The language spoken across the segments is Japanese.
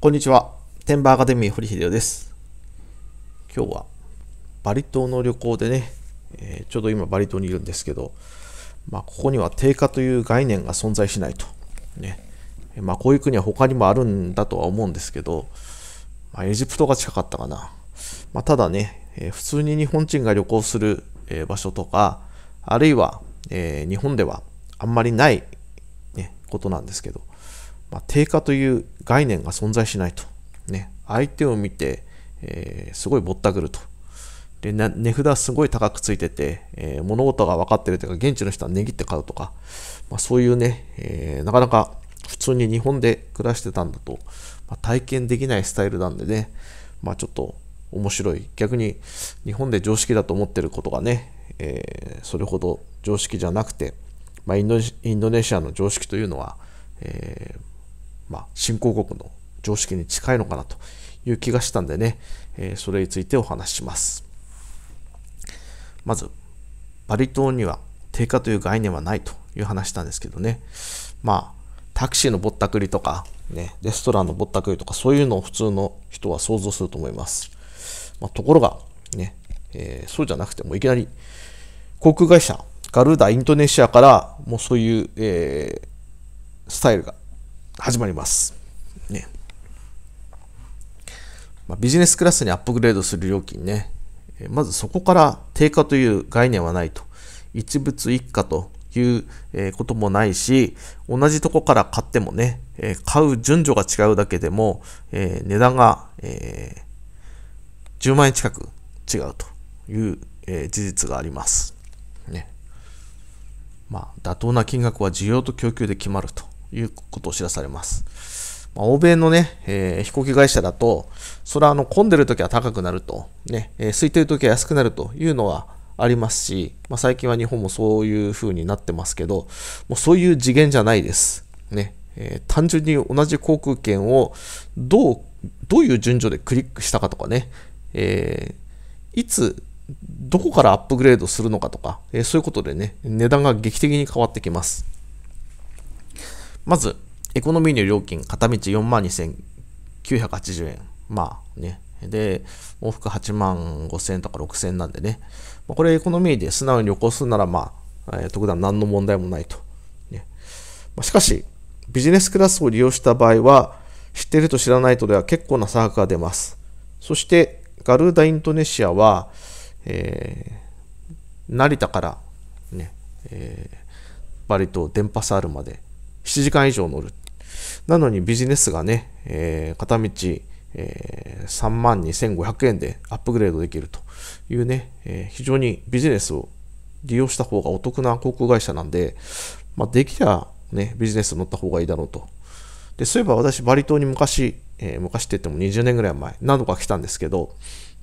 こんにちは。テンバーアカデミー堀秀夫です。今日はバリ島の旅行でね、えー、ちょうど今バリ島にいるんですけど、まあ、ここには定価という概念が存在しないと。ね。まあ、こういう国は他にもあるんだとは思うんですけど、まあ、エジプトが近かったかな。まあ、ただね、えー、普通に日本人が旅行する、え場所とか、あるいは、え日本ではあんまりない、ね、ことなんですけど、まあ、定価という概念が存在しないと。ね、相手を見て、えー、すごいぼったくると。で、値札すごい高くついてて、えー、物事が分かってるというか、現地の人は値切って買うとか、まあ、そういうね、えー、なかなか普通に日本で暮らしてたんだと、まあ、体験できないスタイルなんでね、まあ、ちょっと面白い。逆に日本で常識だと思ってることがね、えー、それほど常識じゃなくて、まあ、インドネシアの常識というのは、えーまあ、新興国の常識に近いのかなという気がしたんでね、えー、それについてお話します。まず、バリ島には定価という概念はないという話したんですけどね、まあ、タクシーのぼったくりとか、ね、レストランのぼったくりとか、そういうのを普通の人は想像すると思います。まあ、ところが、ね、えー、そうじゃなくてもいきなり航空会社ガルーダインドネシアからもうそういう、えー、スタイルが始まります。ねまあ、ビジネスクラスにアップグレードする料金ね、まずそこから定価という概念はないと。一物一家ということもないし、同じとこから買ってもね、買う順序が違うだけでも、値段が10万円近く違うという事実があります。ね。まあ、妥当な金額は需要と供給で決まると。いうことを知らされます。まあ、欧米のね、えー、飛行機会社だと、それはあの混んでる時は高くなると、ね、えー、空いてる時は安くなるというのはありますし、まあ、最近は日本もそういう風になってますけど、もうそういう次元じゃないです。ね、えー、単純に同じ航空券をどう、どういう順序でクリックしたかとかね、えー、いつ、どこからアップグレードするのかとか、えー、そういうことでね、値段が劇的に変わってきます。まず、エコノミーの料金、片道42,980円。まあね。で、往復8万5千円とか6千0なんでね。まあ、これエコノミーで素直に旅行するなら、まあ、えー、特段何の問題もないと。ねまあ、しかし、ビジネスクラスを利用した場合は、知ってると知らないとでは結構な差額が出ます。そして、ガルーダ・インドネシアは、えー、成田からね、えー、バリ島電波サールまで7時間以上乗る。なのにビジネスがね、えー、片道、えー、3万2500円でアップグレードできるというね、えー、非常にビジネスを利用した方がお得な航空会社なんで、まあ、できりゃ、ね、ビジネス乗った方がいいだろうと。で、そういえば私、バリ島に昔、えー、昔って言っても20年ぐらい前、何度か来たんですけど、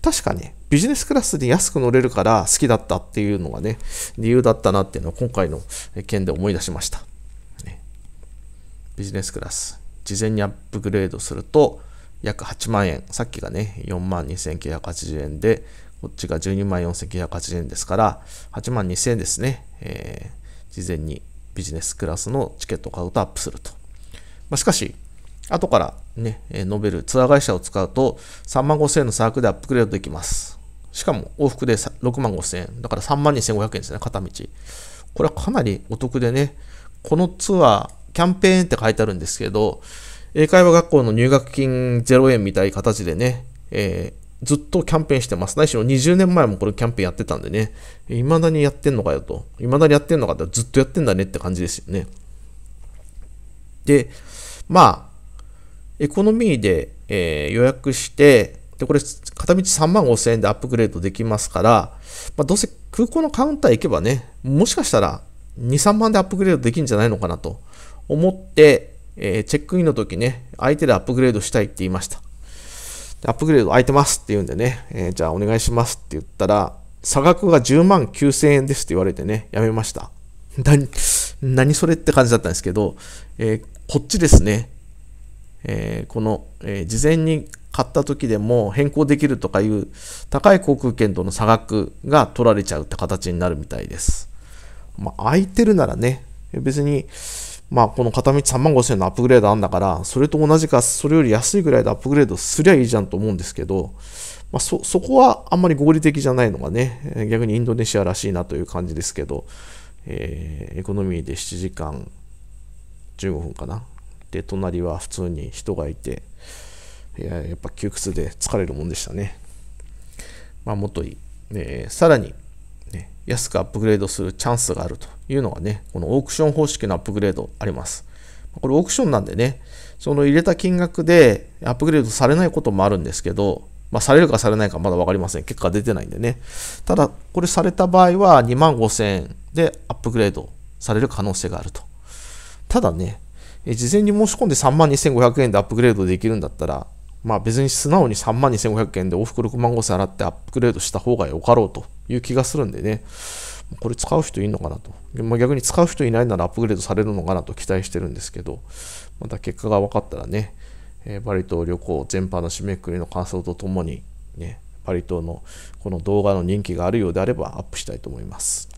確かね、ビジネスクラスに安く乗れるから好きだったっていうのがね、理由だったなっていうのは今回の件で思い出しました。ビジネスクラス、事前にアップグレードすると約8万円、さっきがね、4万2980円で、こっちが12万4980円ですから、8万2000円ですね、えー、事前にビジネスクラスのチケットを買うとアップすると。まあ、しかし、後からね、ノベルツアー会社を使うと3万5000円のクルでアップグレードできます。しかも往復で6万5000円。だから3万2500円ですね、片道。これはかなりお得でね、このツアーキャンペーンって書いてあるんですけど、英会話学校の入学金0円みたい形でね、えー、ずっとキャンペーンしてます。ないしろ20年前もこれキャンペーンやってたんでね、未だにやってんのかよと、未だにやってんのかってずっとやってんだねって感じですよね。で、まあ、エコノミーで、えー、予約して、で、これ、片道3万5千円でアップグレードできますから、まあ、どうせ空港のカウンター行けばね、もしかしたら2、3万でアップグレードできるんじゃないのかなと思って、えー、チェックインの時ね、相手でアップグレードしたいって言いました。アップグレード空いてますって言うんでね、えー、じゃあお願いしますって言ったら、差額が10万9000円ですって言われてね、やめました。何、何それって感じだったんですけど、えー、こっちですね、えー、この、えー、事前に買った時でも変更できるとかいう高い航空券との差額が取られちゃうって形になるみたいです。まあ、空いてるならね、別に、まあ、この片道3万5000円のアップグレードあんだから、それと同じか、それより安いぐらいでアップグレードすりゃいいじゃんと思うんですけど、まあ、そ、そこはあんまり合理的じゃないのがね、逆にインドネシアらしいなという感じですけど、えー、エコノミーで7時間15分かな。で、隣は普通に人がいて、いや、やっぱ窮屈で疲れるもんでしたね。まあ、もっといい。えー、さらに、ね、安くアップグレードするチャンスがあるというのがね、このオークション方式のアップグレードあります。これオークションなんでね、その入れた金額でアップグレードされないこともあるんですけど、まあ、されるかされないかまだ分かりません。結果出てないんでね。ただ、これされた場合は2万5000円でアップグレードされる可能性があると。ただね、事前に申し込んで3万2500円でアップグレードできるんだったら、まあ別に素直に3万2500円で往復6万5000円払ってアップグレードした方がよかろうという気がするんでね、これ使う人いいのかなと、逆に使う人いないならアップグレードされるのかなと期待してるんですけど、また結果が分かったらね、えー、バリ島旅行全般の締めくくりの感想とともに、ね、バリ島のこの動画の人気があるようであればアップしたいと思います。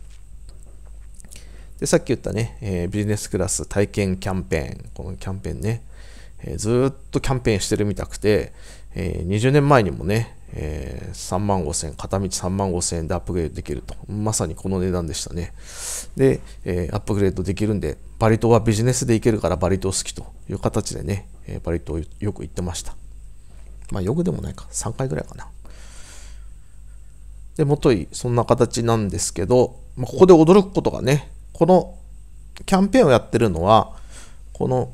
で、さっき言ったね、えー、ビジネスクラス体験キャンペーン、このキャンペーンね、えー、ずっとキャンペーンしてるみたくて、えー、20年前にもね、えー、3万5000片道3万5000円でアップグレードできるとまさにこの値段でしたねで、えー、アップグレードできるんでバリ島はビジネスで行けるからバリ島好きという形でね、えー、バリ島よく行ってましたまあよくでもないか3回ぐらいかなでもといそんな形なんですけど、まあ、ここで驚くことがねこのキャンペーンをやってるのはこの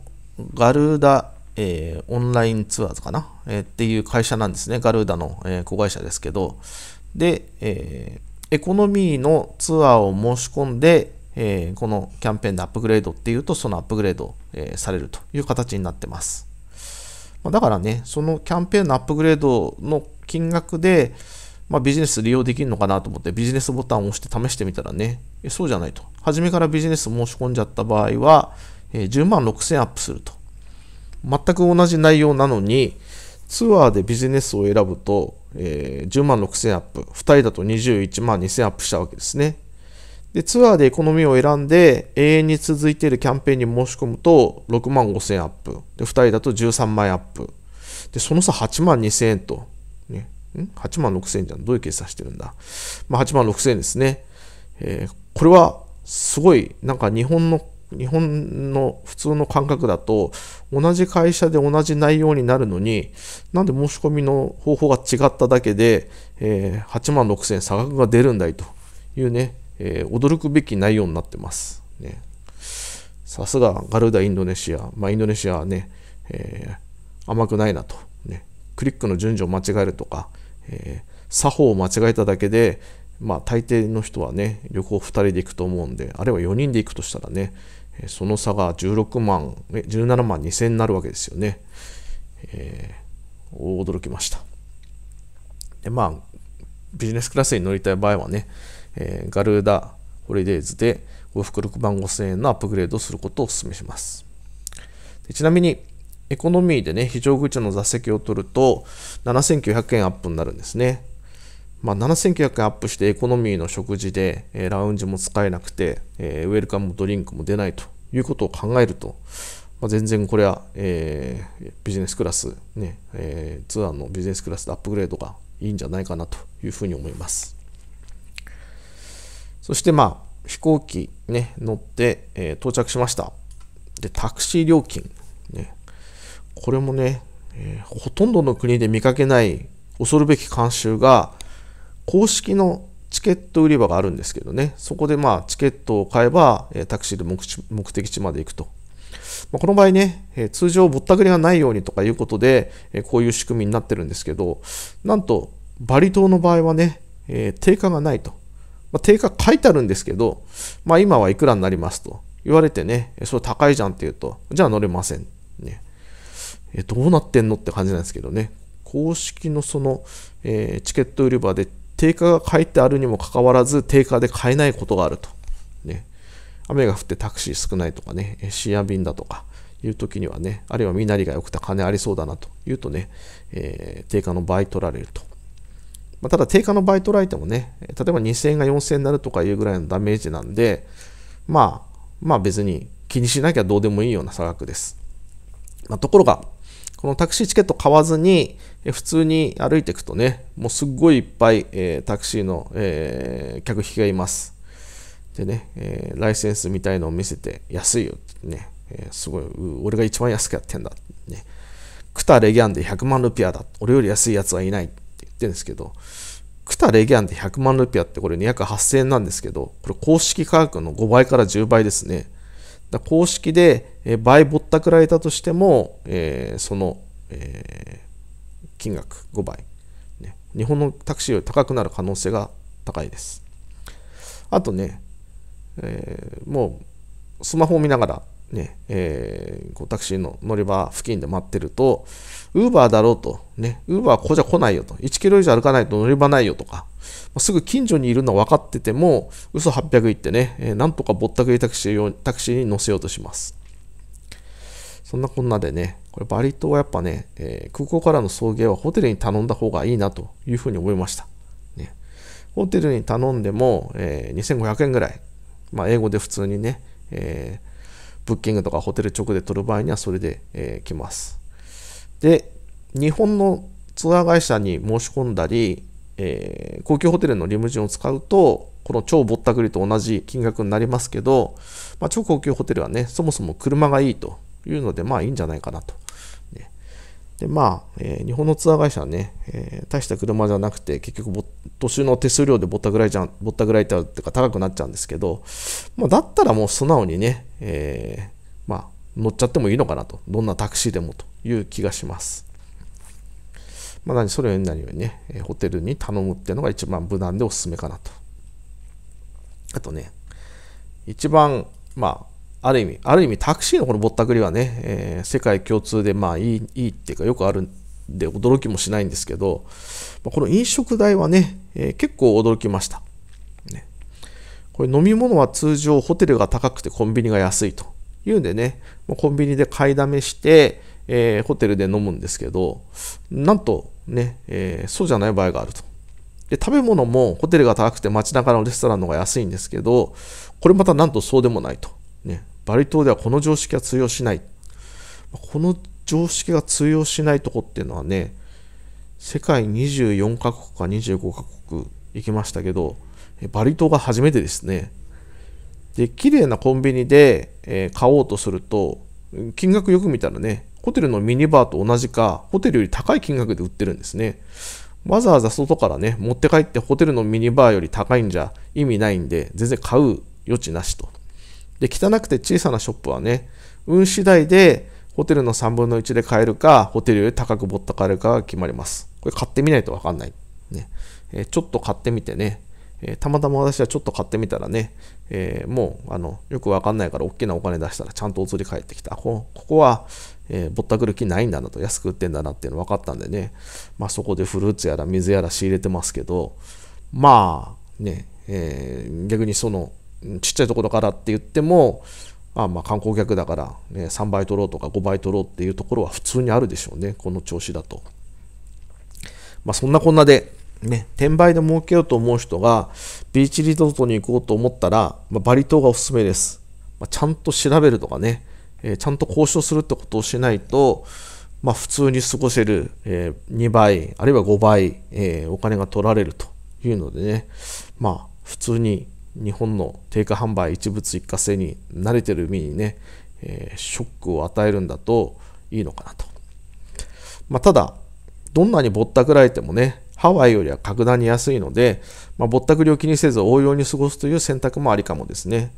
ガルーダえー、オンラインツアーズかな、えー、っていう会社なんですね。ガルーダの、えー、子会社ですけど。で、えエコノミーのツアーを申し込んで、えこのキャンペーンでアップグレードっていうと、そのアップグレード、えされるという形になってます。まあ、だからね、そのキャンペーンのアップグレードの金額で、まあ、ビジネス利用できるのかなと思ってビジネスボタンを押して試してみたらね、そうじゃないと。初めからビジネス申し込んじゃった場合は、え10万6000アップすると。全く同じ内容なのに、ツアーでビジネスを選ぶと、えー、10万6000アップ、2人だと21万2000アップしたわけですね。で、ツアーでエコノミーを選んで、永遠に続いているキャンペーンに申し込むと、6万5000アップ。で、2人だと13万円アップ。で、その差8万2000円と。ね、ん ?8 万6000円じゃん。どういう計算してるんだまあ、8万6000円ですね。えー、これは、すごい、なんか日本の日本の普通の感覚だと同じ会社で同じ内容になるのになんで申し込みの方法が違っただけで、えー、8万6000円差額が出るんだいというね、えー、驚くべき内容になってます。ね、さすがガルダインドネシア、まあ、インドネシアはね、えー、甘くないなと、ね、クリックの順序を間違えるとか、え作法を間違えただけでまあ大抵の人はね、旅行2人で行くと思うんで、あるいは4人で行くとしたらね、その差が16万、17万2000になるわけですよね。えー、驚きました。で、まあ、ビジネスクラスに乗りたい場合はね、えー、ガルーダホリデーズで往復6万5000円のアップグレードをすることをお勧めします。でちなみに、エコノミーでね、非常口の座席を取ると、7900円アップになるんですね。まあ、7900円アップしてエコノミーの食事で、えー、ラウンジも使えなくて、えー、ウェルカムドリンクも出ないということを考えると、まあ、全然これは、えー、ビジネスクラスね、えー、ツアーのビジネスクラスでアップグレードがいいんじゃないかなというふうに思います。そしてまあ飛行機ね乗って、えー、到着しました。でタクシー料金、ね、これもね、えー、ほとんどの国で見かけない恐るべき慣習が公式のチケット売り場があるんですけどね、そこでまあチケットを買えば、えタクシーで目的地まで行くと。まあ、この場合ね、え通常ぼったくりがないようにとかいうことで、えこういう仕組みになってるんですけど、なんとバリ島の場合はね、え定価がないと。まあ、定価書いてあるんですけど、まあ、今はいくらになりますと言われてね、それ高いじゃんって言うと、じゃあ乗れません。ね、えどうなってんのって感じなんですけどね、公式のその、えー、チケット売り場で定価が書いてあるにもかかわらず、定価で買えないことがあると。ね、雨が降ってタクシー少ないとかね、深夜便だとかいう時にはね、あるいは身なりが良くて金ありそうだなというとね、えー、定価の倍取られると。まあ、ただ定価の倍取られてもね、例えば2000円が4000円になるとかいうぐらいのダメージなんで、まあ、まあ別に気にしなきゃどうでもいいような差額です。まあ、ところが、このタクシーチケット買わずに、普通に歩いていくとね、もうすっごいいっぱい、えー、タクシーの、えー、客引きがいます。でね、えー、ライセンスみたいのを見せて、安いよってね、えすごい、俺が一番安くやってんだ。ね、クタレギャンで100万ルピアだ。俺より安いやつはいないって言ってるんですけど、クタレギャンで100万ルピアってこれ、2 0 8000円なんですけど、これ公式価格の5倍から10倍ですね。だ公式で、え倍ぼったくられたとしても、えー、その、えー、金額5倍、ね。日本のタクシーより高くなる可能性が高いです。あとね、えー、もうスマホを見ながらね、えー、こうタクシーの乗り場付近で待ってると、ウーバーだろうと、ね、ウーバーここじゃ来ないよと、1キロ以上歩かないと乗り場ないよとか、ますぐ近所にいるのは分かってても、嘘800行ってね、えー、なんとかぼったくりタクシーをタクシーに乗せようとします。そんなこんなでね、これバリ島はやっぱね、えー、空港からの送迎はホテルに頼んだ方がいいなというふうに思いました。ね、ホテルに頼んでも、えー、2500円ぐらい、まあ、英語で普通にね、えーブッキングとかホテル直で取る場合にはそれで、えー、来ます。で、日本のツアー会社に申し込んだり、えー、高級ホテルのリムジンを使うと、この超ぼったくりと同じ金額になりますけど、まあ、超高級ホテルはね、そもそも車がいいというので、まあいいんじゃないかなとで、まあ、えー、日本のツアー会社はね、えー、大した車じゃなくて、結局、途中の手数料でぼったくらいちゃう、ぼったくらいちゃうっていうか高くなっちゃうんですけど、まあ、だったらもう素直にね、えー、まあ、乗っちゃってもいいのかなと。どんなタクシーでもという気がします。まあ、何、それよ何よりね、ホテルに頼むっていうのが一番無難でおすすめかなと。あとね、一番、まあ、ある意味、ある意味タクシーのこのぼったくりはね、えー、世界共通でまあいいいいっていうかよくあるんで驚きもしないんですけど、この飲食代はね、えー、結構驚きました、ね。これ飲み物は通常ホテルが高くてコンビニが安いというんでね、コンビニで買いだめして、えー、ホテルで飲むんですけど、なんとね、えそうじゃない場合があると。で食べ物もホテルが高くて街中のレストランの方が安いんですけど、これまたなんとそうでもないと。ね、バリ島ではこの常識は通用しない。この常識が通用しないとこっていうのはね、世界24カ国か25カ国行きましたけど、バリ島が初めてですね。で、綺麗なコンビニで、え買おうとすると、金額よく見たらね、ホテルのミニバーと同じか、ホテルより高い金額で売ってるんですね。わざわざ外からね、持って帰ってホテルのミニバーより高いんじゃ意味ないんで、全然買う余地なしと。で、汚くて小さなショップはね、運次第でホテルの3分の1で買えるか、ホテルより高くぼったかれるかが決まります。これ買ってみないとわかんない。ね。えちょっと買ってみてね、えたまたま私はちょっと買ってみたらね、えー、もうあのよくわかんないから大きなお金出したらちゃんとお釣り返ってきた。こここは、えー、ぼったくる気ないんだなと、安く売ってんだなっていうの分かったんでね、まあ、そこでフルーツやら水やら仕入れてますけど、まあね、えー、逆にそのちっちゃいところからって言ってもあまあ観光客だから、ね、3倍取ろうとか5倍取ろうっていうところは普通にあるでしょうねこの調子だと。まあ、そんなこんなで、ね、転売で儲けようと思う人がビーチリゾートに行こうと思ったら、まあ、バリ島がおすすめです。まあ、ちゃんと調べるとかね、えー、ちゃんと交渉するってことをしないと、まあ、普通に過ごせる、えー、2倍、あるいは5倍、えー、お金が取られるというのでね、まあ、普通に日本の定価販売一物一過性に慣れてる身にね、えー、ショックを与えるんだといいのかなと。まあ、ただ、どんなにぼったくられてもね、ハワイよりは格段に安いので、まあ、ぼったくりを気にせず応用に過ごすという選択もありかもですね。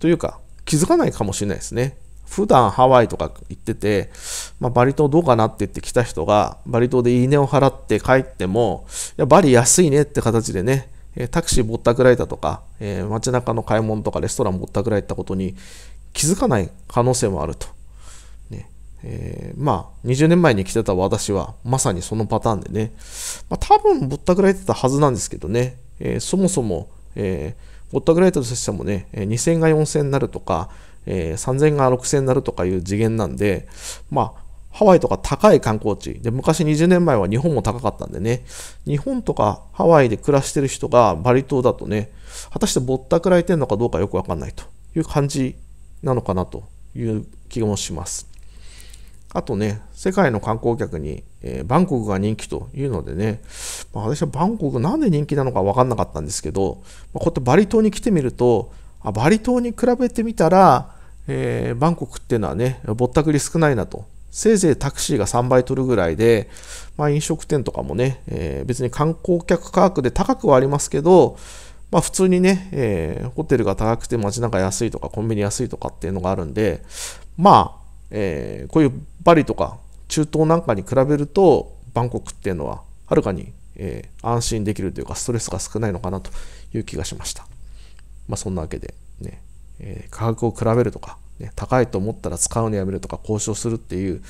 というか、気づかないかもしれないですね。普段ハワイとか行ってて、まあ、バリ島どうかなって言って来た人が、バリ島でいいねを払って帰っても、いや、バリ安いねって形でね、えタクシーぼったくられたとか、えー、街中の買い物とかレストランぼったくられたことに気づかない可能性もあると。ねえー、まあ、20年前に来てた私はまさにそのパターンでね、まあ、多分ぼったくられてたはずなんですけどね、えー、そもそも、えぼったくられたとしてもね、2000が4000になるとか、え3000が6000になるとかいう次元なんで、まあ、ハワイとか高い観光地。で、昔20年前は日本も高かったんでね、日本とかハワイで暮らしてる人がバリ島だとね、果たしてぼったくられてるのかどうかよくわかんないという感じなのかなという気もします。あとね、世界の観光客に、えー、バンコクが人気というのでね、まあ、私はバンコクなんで人気なのかわかんなかったんですけど、まあ、こうやってバリ島に来てみると、あバリ島に比べてみたら、えー、バンコクっていうのはね、ぼったくり少ないなとせいぜいタクシーが3倍取るぐらいで、まあ、飲食店とかもね、えー、別に観光客価格で高くはありますけど、まあ、普通にね、えー、ホテルが高くて街中安いとかコンビニ安いとかっていうのがあるんで、まあ、えー、こういうバリとか中東なんかに比べると、バンコクっていうのははるかに、えー、安心できるというか、ストレスが少ないのかなという気がしました。まあ、そんなわけでね、ねえ価格を比べるとか、ね、高いと思ったら使うのやめるとか交渉するっていう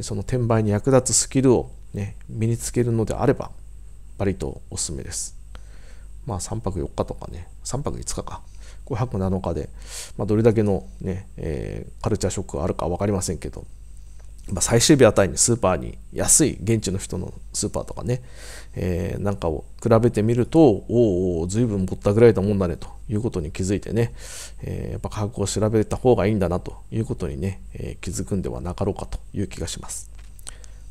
その転売に役立つスキルを、ね、身につけるのであればバリとおすすめです。まあ3泊4日とかね3泊5日か5泊7日で、まあ、どれだけのね、ねえー、カルチャーショックがあるか分かりませんけどまあ、最終日あたりにスーパーに安い現地の人のスーパーとかね、えー、なんかを比べてみるとおおずいぶんぼったくられたもんだねということに気づいてね、えー、やっぱ価格を調べた方がいいんだなということにね、えー、気づくんではなかろうかという気がします、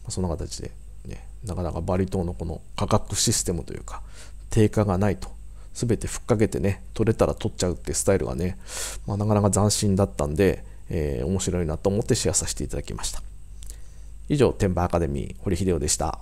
まあ、そんな形で、ね、なかなかバリ島のこの価格システムというか低下がないと全てふっかけてね取れたら取っちゃうってスタイルがね、まあ、なかなか斬新だったんで、え面白いなと思ってシェアさせていただきました以上、天馬アカデミー、堀秀夫でした。